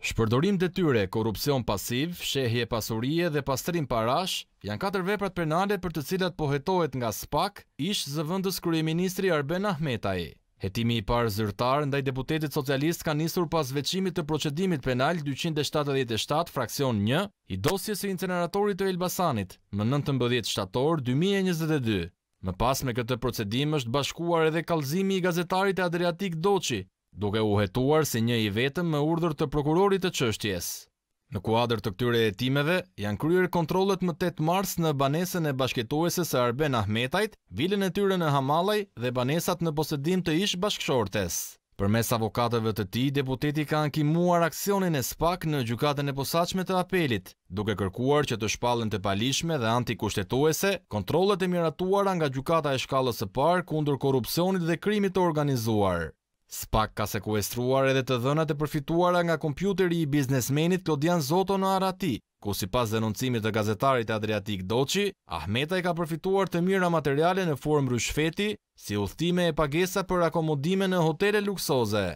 Shpërdorim të tyre, korupcion pasiv, shehje pasurie dhe pastrim parash, janë katër veprat penale për të cilat pohetohet nga SPAK, ishë zëvëndës Kryeministri Arben Ahmetaj. Hetimi i parë zyrtar ndaj deputetit socialist ka njësur pas veçimit të procedimit penal 277 fraksion 1 i dosjes e inceneratorit të Elbasanit më 19 shtator 2022. Më pas me këtë procedim është bashkuar edhe kalzimi i gazetarit e Adriatik Doqi, duke u hetuar si një i vetëm me urdhër të prokurorit të çështjes. Në kuadër të këtyre hetimeve, janë kryer kontrollet më 8 mars në banesën e bashkëtuesës së Arben Ahmetajt, vilën e tyre në Hamallaj dhe banesat në posedim të ish bashkëshortes. Përmes avokatëve të tij, deputeti ka kimuar aksionin e SPAK në gjykatën e posaçme të apelit, duke kërkuar që të shpallën të palishme dhe antikushtetuese kontrollet e miratuara nga gjykata e shkallës së parë kundër korrupsionit dhe krimit të organizuar. Spak ka sekuestruar edhe të dhënat e përfituara nga kompjuteri i biznesmenit Klodian Zoto në Arati, ku si pas denoncimit të gazetarit e Adriatik Doqi, Ahmeta i ka përfituar të mirë nga materiale në formë rrushfeti, si uthtime e pagesa për akomodime në hotele luksoze.